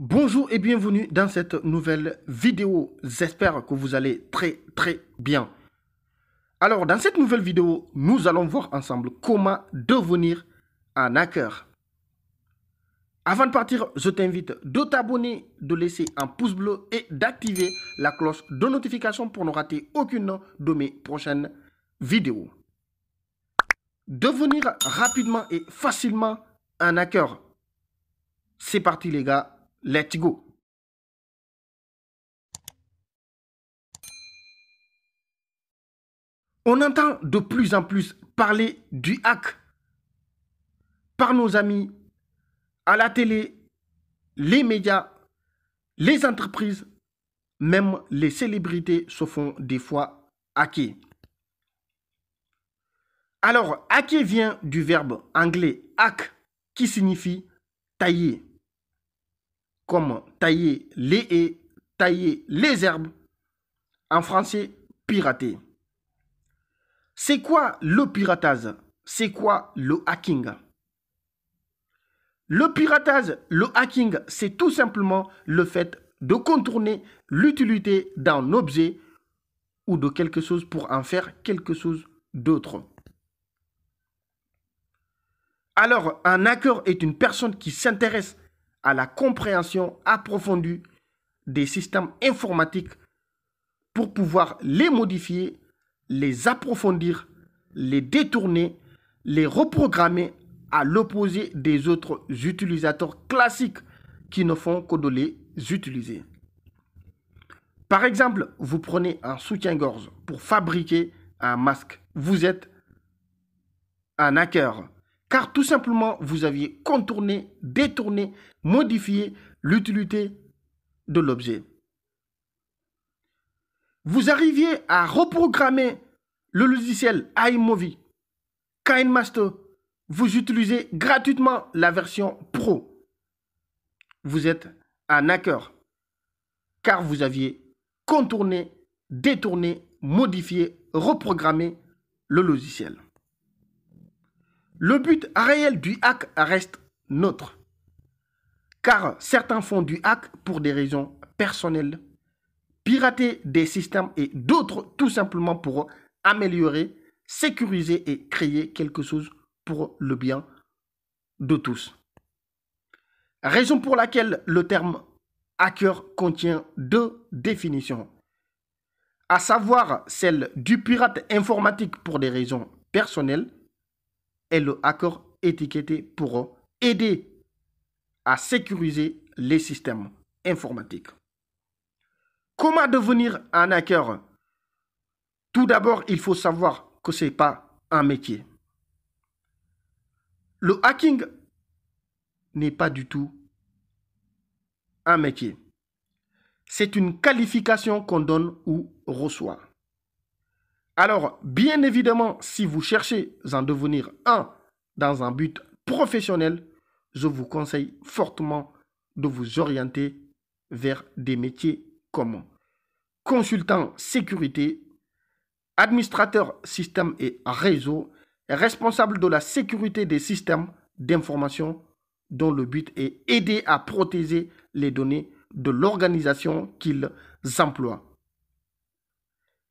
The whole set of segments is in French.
Bonjour et bienvenue dans cette nouvelle vidéo. J'espère que vous allez très très bien. Alors dans cette nouvelle vidéo, nous allons voir ensemble comment devenir un hacker. Avant de partir, je t'invite de t'abonner, de laisser un pouce bleu et d'activer la cloche de notification pour ne rater aucune de mes prochaines vidéos. Devenir rapidement et facilement un hacker. C'est parti les gars, Let's go! On entend de plus en plus parler du hack par nos amis à la télé, les médias, les entreprises, même les célébrités se font des fois hacker. Alors, hacker vient du verbe anglais hack qui signifie tailler comme tailler les haies, tailler les herbes, en français, pirater. C'est quoi le piratage C'est quoi le hacking Le piratage, le hacking, c'est tout simplement le fait de contourner l'utilité d'un objet ou de quelque chose pour en faire quelque chose d'autre. Alors, un hacker est une personne qui s'intéresse à la compréhension approfondie des systèmes informatiques pour pouvoir les modifier, les approfondir, les détourner, les reprogrammer à l'opposé des autres utilisateurs classiques qui ne font que de les utiliser. Par exemple, vous prenez un soutien-gorge pour fabriquer un masque. Vous êtes un hacker. Car tout simplement, vous aviez contourné, détourné, modifié l'utilité de l'objet. Vous arriviez à reprogrammer le logiciel iMovie, KineMaster, Master. Vous utilisez gratuitement la version Pro. Vous êtes un hacker. Car vous aviez contourné, détourné, modifié, reprogrammé le logiciel. Le but réel du hack reste neutre, car certains font du hack pour des raisons personnelles, pirater des systèmes et d'autres tout simplement pour améliorer, sécuriser et créer quelque chose pour le bien de tous. Raison pour laquelle le terme hacker contient deux définitions, à savoir celle du pirate informatique pour des raisons personnelles et le hacker étiqueté pour aider à sécuriser les systèmes informatiques. Comment devenir un hacker Tout d'abord, il faut savoir que ce n'est pas un métier. Le hacking n'est pas du tout un métier. C'est une qualification qu'on donne ou reçoit. Alors, bien évidemment, si vous cherchez à en devenir un dans un but professionnel, je vous conseille fortement de vous orienter vers des métiers comme consultant sécurité, administrateur système et réseau, responsable de la sécurité des systèmes d'information dont le but est aider à protéger les données de l'organisation qu'ils emploient.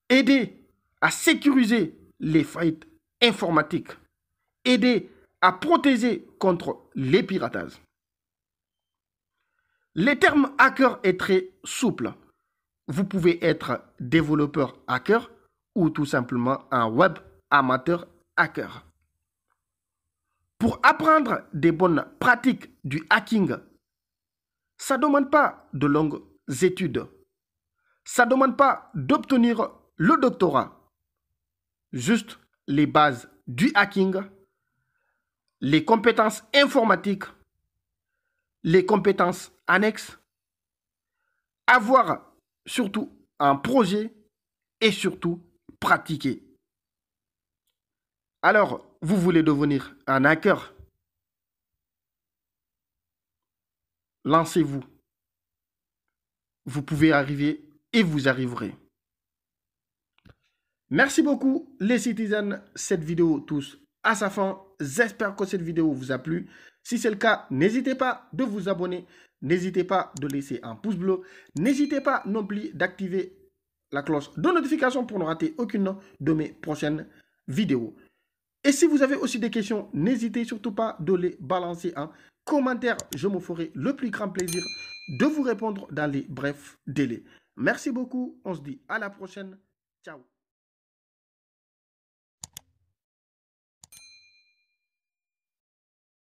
Aider à sécuriser les faillites informatiques, aider à protéger contre les piratages. Le terme hacker est très souple. Vous pouvez être développeur hacker ou tout simplement un web amateur hacker. Pour apprendre des bonnes pratiques du hacking, ça ne demande pas de longues études. Ça ne demande pas d'obtenir le doctorat juste les bases du hacking, les compétences informatiques, les compétences annexes, avoir surtout un projet et surtout pratiquer. Alors, vous voulez devenir un hacker Lancez-vous. Vous pouvez arriver et vous arriverez. Merci beaucoup les citizens, cette vidéo tous à sa fin. J'espère que cette vidéo vous a plu. Si c'est le cas, n'hésitez pas de vous abonner, n'hésitez pas de laisser un pouce bleu, n'hésitez pas non plus d'activer la cloche de notification pour ne rater aucune de mes prochaines vidéos. Et si vous avez aussi des questions, n'hésitez surtout pas de les balancer en commentaire. Je me ferai le plus grand plaisir de vous répondre dans les brefs délais. Merci beaucoup, on se dit à la prochaine. Ciao